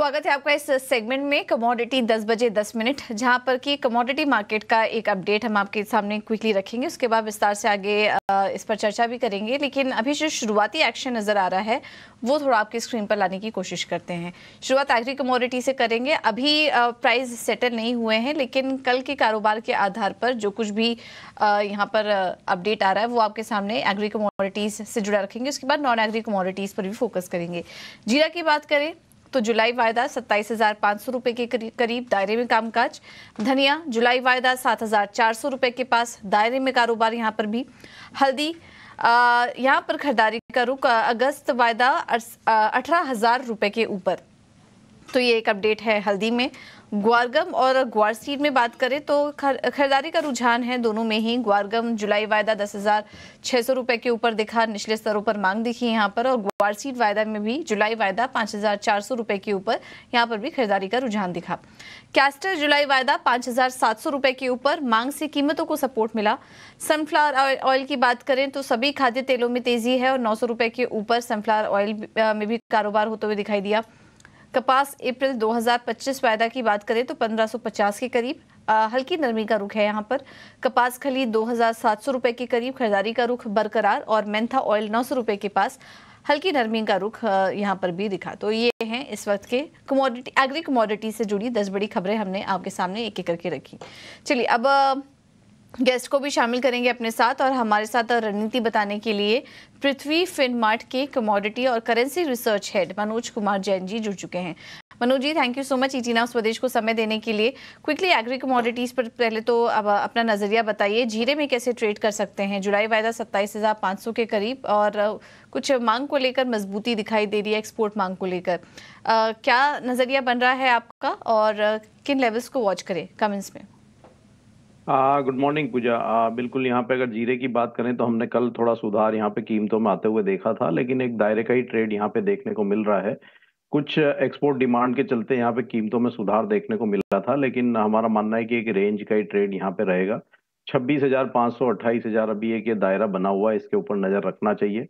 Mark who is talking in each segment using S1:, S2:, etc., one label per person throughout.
S1: स्वागत है आपका इस सेगमेंट में कमोडिटी 10 बजे 10 मिनट जहां पर कि कमोडिटी मार्केट का एक अपडेट हम आपके सामने क्विकली रखेंगे उसके बाद विस्तार से आगे इस पर चर्चा भी करेंगे लेकिन अभी जो शुरुआती एक्शन नज़र आ रहा है वो थोड़ा आपके स्क्रीन पर लाने की कोशिश करते हैं शुरुआत एग्री कमोडिटी से करेंगे अभी प्राइस सेटल नहीं हुए हैं लेकिन कल के कारोबार के आधार पर जो कुछ भी यहाँ पर अपडेट आ रहा है वो आपके सामने एग्री कमोडिटीज़ से जुड़ा रखेंगे उसके बाद नॉन एग्री कमोडिटीज़ पर भी फोकस करेंगे जीरा की बात करें तो जुलाई वायदा सत्ताईस हजार पाँच सौ रुपये के करीब दायरे में कामकाज धनिया जुलाई वायदा सात हजार चार सौ रुपये के पास दायरे में कारोबार यहाँ पर भी हल्दी यहाँ पर खरीदारी का रुख अगस्त वायदा अठारह हजार रुपये के ऊपर तो ये एक अपडेट है हल्दी में ग्वारगम और ग्वारसीड में बात करें तो खरीदारी का रुझान है दोनों में ही ग्वारगम जुलाई वायदा दस हज़ार छः सौ रुपये के ऊपर दिखा निचले स्तरों पर मांग दिखी यहाँ पर और ग्वारसीड वायदा में भी जुलाई वायदा पाँच हज़ार चार सौ रुपये के ऊपर यहाँ पर भी खरीदारी का रुझान दिखा कैस्टर जुलाई वायदा पाँच हज़ार सात सौ रुपये के ऊपर मांग से कीमतों को सपोर्ट मिला सनफ्लावर ऑयल की बात करें तो सभी खाद्य तेलों में तेज़ी है और नौ सौ रुपये के ऊपर सनफ्लावर ऑयल में भी कारोबार होते हुए दिखाई दिया कपास अप्रैल 2025 वायदा की बात करें तो 1550 के करीब हल्की नरमी का रुख है यहाँ पर कपास खली 2700 रुपए के करीब खरीदारी का रुख बरकरार और मेंथा ऑयल 900 रुपए के पास हल्की नरमी का रुख यहाँ पर भी दिखा तो ये हैं इस वक्त के कमोडिटी एग्री कमोडिटी से जुड़ी दस बड़ी खबरें हमने आपके सामने एक एक करके रखी चलिए अब गेस्ट को भी शामिल करेंगे अपने साथ और हमारे साथ रणनीति बताने के लिए पृथ्वी फिनमार्ट के कमोडिटी और currency research head Manoj Kumar Jain ji जुड़ चुके हैं Manoj ji thank you so much इटीना स्वदेश को समय देने के लिए क्विकली एग्री कमोडिटीज़ पर पहले तो अब अपना नज़रिया बताइए जीरे में कैसे ट्रेड कर सकते हैं जुलाई वायदा सत्ताईस हज़ार पाँच सौ के करीब और कुछ मांग को लेकर मजबूती दिखाई दे रही है एक्सपोर्ट मांग को लेकर क्या नज़रिया बन रहा है आपका और किन लेवल्स को वॉच करें कमेंट्स में
S2: हाँ गुड मॉर्निंग पूजा बिल्कुल यहाँ पे अगर जीरे की बात करें तो हमने कल थोड़ा सुधार यहाँ पे कीमतों में आते हुए देखा था लेकिन एक दायरे का ही ट्रेड यहाँ पे देखने को मिल रहा है कुछ एक्सपोर्ट डिमांड के चलते यहाँ पे कीमतों में सुधार देखने को मिल रहा था लेकिन हमारा मानना है कि एक रेंज का ही ट्रेड यहाँ पे रहेगा छब्बीस हजार पाँच सौ अट्ठाईस हजार अभी एक ये दायरा बना हुआ है इसके ऊपर नजर रखना चाहिए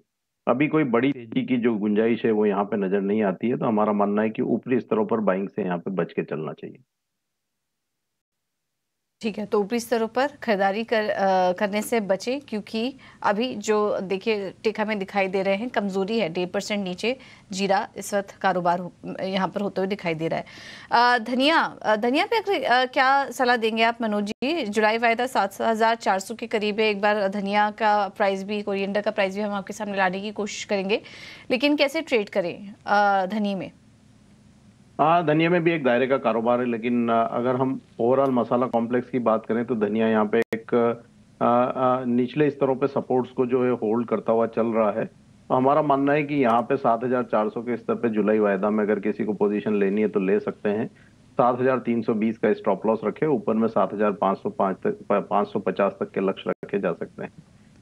S2: अभी कोई बड़ी तेजी की जो गुंजाइश है वो यहाँ पे नजर नहीं आती है तो हमारा मानना है कि ऊपरी स्तरों पर बाइंग से यहाँ पे बच के चलना चाहिए
S1: ठीक है तो ऊपरी स्तरों पर खरीदारी कर आ, करने से बचें क्योंकि अभी जो देखिए टेखा में दिखाई दे रहे हैं कमज़ोरी है डेढ़ परसेंट नीचे जीरा इस वक्त कारोबार यहाँ पर होते हुए दिखाई दे रहा है धनिया धनिया पे क्या सलाह देंगे आप मनोज जी जुलाई वायदा सात हज़ार चार सौ के करीब है एक बार धनिया का प्राइस भी कोरिएंडर का प्राइस भी हम आपके सामने लाने की कोशिश करेंगे लेकिन कैसे ट्रेड करें धनी में
S2: हाँ धनिया में भी एक दायरे का कारोबार है लेकिन अगर हम ओवरऑल मसाला कॉम्प्लेक्स की बात करें तो धनिया यहाँ पे एक आ, आ, निचले स्तरों पे सपोर्ट्स को जो है होल्ड करता हुआ चल रहा है तो हमारा मानना है कि यहाँ पे 7,400 के स्तर पे जुलाई वायदा में अगर किसी को पोजीशन लेनी है तो ले सकते हैं 7,320 का स्टॉप लॉस रखे ऊपर में 7,505 तक 550 तक के लक्ष्य रखे जा सकते हैं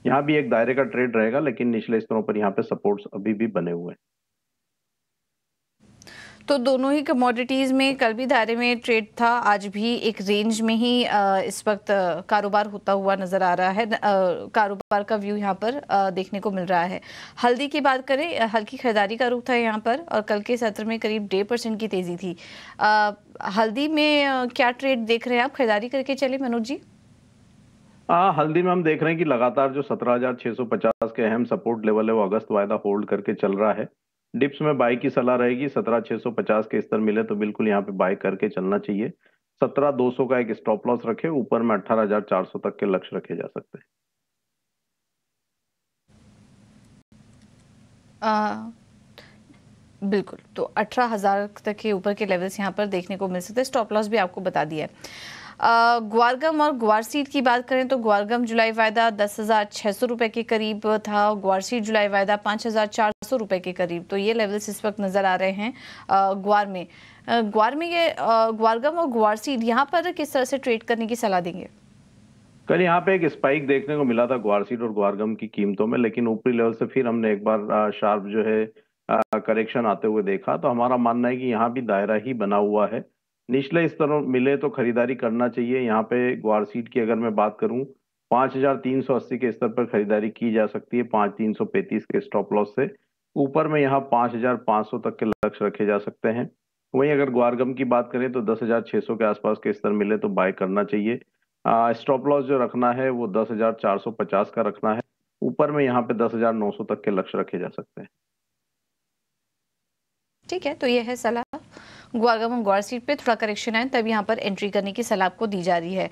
S2: यहाँ भी एक दायरे का ट्रेड रहेगा लेकिन निचले स्तरों पर यहाँ पे सपोर्ट्स अभी भी बने हुए हैं
S1: तो दोनों ही कमोडिटीज़ में कल भी दायरे में ट्रेड था आज भी एक रेंज में ही इस वक्त कारोबार होता हुआ नज़र आ रहा है कारोबार का व्यू यहाँ पर देखने को मिल रहा है हल्दी की बात करें हल्की खरीदारी का रुख था यहाँ पर और कल के सत्र में करीब डेढ़ परसेंट की तेज़ी थी हल्दी में क्या ट्रेड देख रहे हैं आप खरीदारी करके चले मनोज जी
S2: आ, हल्दी में हम देख रहे हैं कि लगातार जो 17,650 के अहम सपोर्ट लेवल है वो अगस्त वायदा होल्ड करके चल रहा है डिप्स में बाई की सलाह रहेगी सत्रह छह सौ पचास के स्तर मिले तो बिल्कुल यहाँ पे बाय करके चलना चाहिए सत्रह दो सौ का एक स्टॉप लॉस रखे ऊपर में अठारह हजार चार सौ तक के लक्ष्य रखे जा सकते हैं
S1: बिल्कुल तो अठारह हजार तक के ऊपर के लेवल्स यहाँ पर देखने को मिल सकते हैं स्टॉप लॉस भी आपको बता दिया है ग्वारगम और ग्वारसीट की बात करें तो ग्वारगम जुलाई वायदा दस हज़ार छः सौ रुपये के करीब था ग्वारसीट जुलाई वायदा पाँच हज़ार चार सौ रुपये के करीब तो ये लेवल्स इस वक्त नज़र आ रहे हैं ग्वार में ग्वार में ये ग्वारगम और ग्वारसीट यहाँ पर किस तरह से ट्रेड करने की सलाह देंगे
S2: कल यहाँ पे एक स्पाइक देखने को मिला था ग्वारसीट और ग्वारगम की कीमतों में लेकिन ऊपरी लेवल से फिर हमने एक बार शार्प जो है करेक्शन आते हुए देखा तो हमारा मानना है कि यहाँ भी दायरा ही बना हुआ है निचले स्तरों मिले तो खरीदारी करना चाहिए यहाँ पे ग्वार सीट की अगर मैं बात करूं 5,380 के स्तर पर खरीदारी की जा सकती है पैंतीस के स्टॉप लॉस से ऊपर में यहाँ 5,500 तक के लक्ष्य रखे जा सकते हैं वहीं अगर ग्वारगम की बात करें तो 10,600 के आसपास के स्तर मिले तो बाय करना चाहिए स्टॉप लॉस जो रखना है वो 10,450 का रखना है ऊपर में यहाँ पे 10,900 तक के लक्ष्य रखे जा सकते हैं
S1: ठीक है तो यह है सलाह ग्वारगम ग्वार सीट पे थोड़ा करेक्शन आए तब यहाँ पर एंट्री करने की सलाह आपको दी जा रही है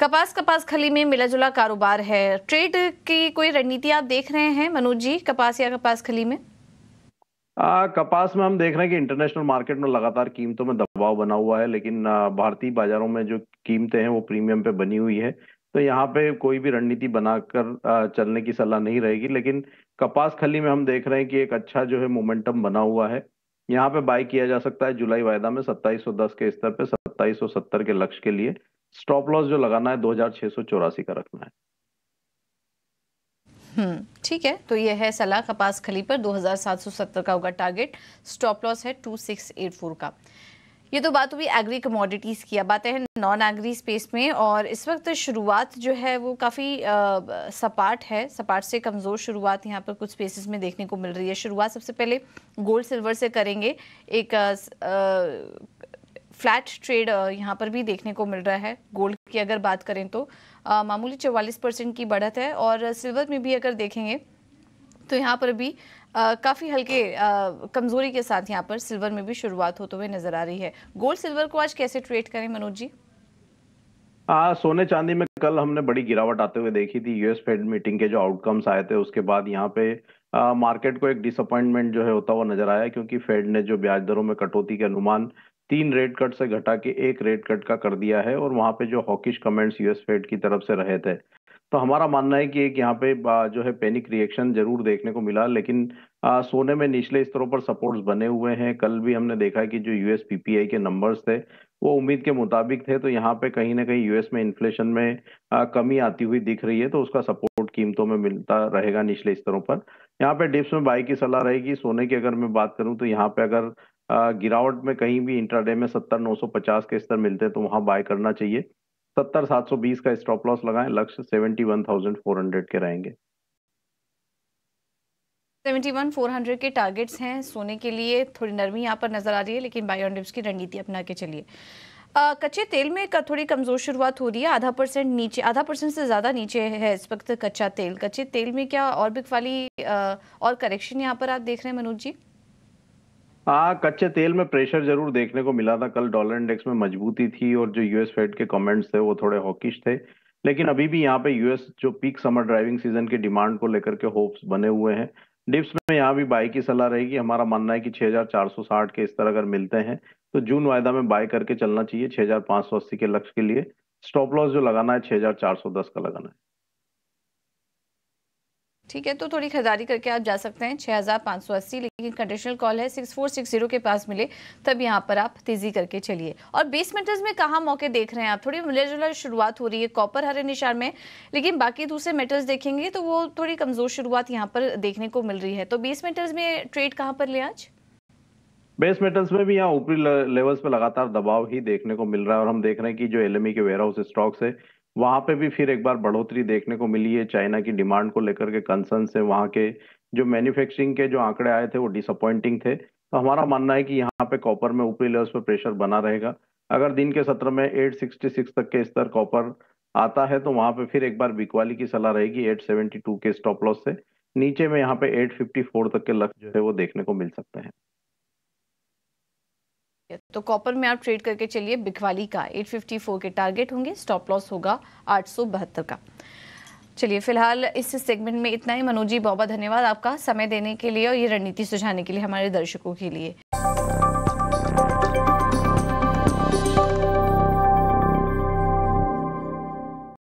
S1: कपास कपास खली में मिला जुला कारोबार है ट्रेड की कोई रणनीति आप देख रहे हैं मनोज जी कपास या कपास खली में
S2: आ, कपास में हम देख रहे हैं कि इंटरनेशनल मार्केट में लगातार कीमतों में दबाव बना हुआ है लेकिन भारतीय बाजारों में जो कीमतें हैं वो प्रीमियम पे बनी हुई है तो यहाँ पे कोई भी रणनीति बनाकर चलने की सलाह नहीं रहेगी लेकिन कपास खली में हम देख रहे हैं कि एक अच्छा जो है मोमेंटम बना हुआ है यहाँ पे बाय किया जा सकता है जुलाई वायदा में 2710 के स्तर पे 2770 के लक्ष्य के लिए स्टॉप लॉस जो लगाना है दो का रखना है
S1: हम्म ठीक है तो यह है सलाह कपास खली पर 2770 का होगा टारगेट स्टॉप लॉस है 2684 का ये तो बात हुई एग्री कमोडिटीज़ की अब आते हैं नॉन एग्री स्पेस में और इस वक्त शुरुआत जो है वो काफ़ी सपाट है सपाट से कमज़ोर शुरुआत यहाँ पर कुछ स्पेसेस में देखने को मिल रही है शुरुआत सबसे पहले गोल्ड सिल्वर से करेंगे एक फ्लैट ट्रेड यहाँ पर भी देखने को मिल रहा है गोल्ड की अगर बात करें तो मामूली चौवालीस परसेंट की बढ़त है और सिल्वर में भी अगर देखेंगे तो यहाँ पर भी काफ़ी हल्के कमज़ोरी के साथ यहाँ पर सिल्वर में भी शुरुआत होते हुए नजर आ रही है गोल्ड सिल्वर को आज कैसे ट्रेड करें मनोज जी
S2: आ, सोने चांदी में कल हमने बड़ी गिरावट आते हुए देखी थी यूएस फेड मीटिंग के जो आउटकम्स आए थे उसके बाद यहाँ पे आ, मार्केट को एक डिसअपॉइंटमेंट जो है होता हुआ नजर आया क्योंकि फेड ने जो ब्याज दरों में कटौती के अनुमान तीन रेट कट से घटा के एक रेट कट का कर दिया है और वहां पे जो हॉकिश कमेंट्स यूएस फेड की तरफ से रहे थे तो हमारा मानना है कि एक यहाँ पे जो है पैनिक रिएक्शन जरूर देखने को मिला लेकिन आ, सोने में निचले स्तरों पर सपोर्ट्स बने हुए हैं कल भी हमने देखा है कि जो यूएस पीपीआई के नंबर्स थे वो उम्मीद के मुताबिक थे तो यहाँ पे कहीं ना कहीं यूएस में इन्फ्लेशन में आ, कमी आती हुई दिख रही है तो उसका सपोर्ट कीमतों में मिलता रहेगा निचले स्तरों पर यहाँ पे डिप्स में बाई की सलाह रहेगी सोने की अगर मैं बात करूँ तो यहाँ पे अगर गिरावट में कहीं भी इंट्राडे में सत्तर नौ सौ पचास के स्तर मिलते हैं तो वहां बाय करना चाहिए सत्तर सात सौ बीस का स्टॉप लॉस लगाएं लक्ष्य seventy one thousand four hundred के रहेंगे
S1: सेवेंटी वन फोर हंड्रेड के टारगेट्स हैं सोने के लिए थोड़ी नरमी यहाँ पर नजर आ रही है लेकिन बायोडिप्स की रणनीति अपना के चलिए कच्चे तेल में का थोड़ी कमज़ोर शुरुआत हो रही है आधा परसेंट नीचे आधा परसेंट से ज़्यादा नीचे है इस वक्त कच्चा तेल कच्चे तेल में क्या और बिक वाली और करेक्शन यहाँ पर आप देख रहे हैं मनोज जी
S2: हाँ कच्चे तेल में प्रेशर जरूर देखने को मिला था कल डॉलर इंडेक्स में मजबूती थी और जो यूएस फेड के कमेंट्स थे वो थोड़े हॉकिश थे लेकिन अभी भी यहाँ पे यूएस जो पीक समर ड्राइविंग सीजन के डिमांड को लेकर के होप्स बने हुए हैं डिप्स में यहाँ भी बाय की सलाह रहेगी हमारा मानना है कि 6460 के इस तरह अगर मिलते हैं तो जून वायदा में बाय करके चलना चाहिए छह के लक्ष्य के लिए स्टॉप लॉस जो लगाना है छह का लगाना है
S1: ठीक है तो थोड़ी खरीदारी करके आप जा सकते हैं छः हज़ार पाँच सौ अस्सी लेकिन कंडीशनल कॉल है सिक्स फोर सिक्स जीरो के पास मिले तब यहाँ पर आप तेज़ी करके चलिए और बीस बेसमेंटर्स में कहाँ मौके देख रहे हैं आप थोड़ी मिले जुला शुरुआत हो रही है कॉपर हरे निशान में लेकिन बाकी दूसरे मेटल्स देखेंगे तो वो थोड़ी कमज़ोर शुरुआत यहाँ पर देखने को मिल रही है तो बीस बेसमेंटर्स में ट्रेड कहाँ पर ले आज
S2: बेस मेटल्स में भी यहाँ ऊपरी लेवल्स पे लगातार दबाव ही देखने को मिल रहा है और हम देख रहे हैं कि जो एलएमई e के वेयर हाउस स्टॉक्स है वहां पे भी फिर एक बार बढ़ोतरी देखने को मिली है चाइना की डिमांड को लेकर के कंसर्न से वहां के जो मैन्युफैक्चरिंग के जो आंकड़े आए थे वो डिसअपॉइंटिंग थे तो हमारा मानना है कि यहाँ पे कॉपर में ऊपरी लेवल्स पर प्रेशर बना रहेगा अगर दिन के सत्र में 866 तक के स्तर कॉपर आता है तो वहां पे फिर एक बार बिकवाली की सलाह रहेगी 872 के स्टॉप लॉस से नीचे में यहाँ पे 854 तक के लक्ष्य है वो देखने को मिल सकते हैं
S1: तो कॉपर में आप ट्रेड करके चलिए बिकवाली का 854 के टारगेट होंगे स्टॉप लॉस होगा आठ का चलिए फिलहाल इस सेगमेंट में इतना ही मनोजी बहुत बहुत धन्यवाद आपका समय देने के लिए और ये रणनीति सुझाने के लिए हमारे दर्शकों के लिए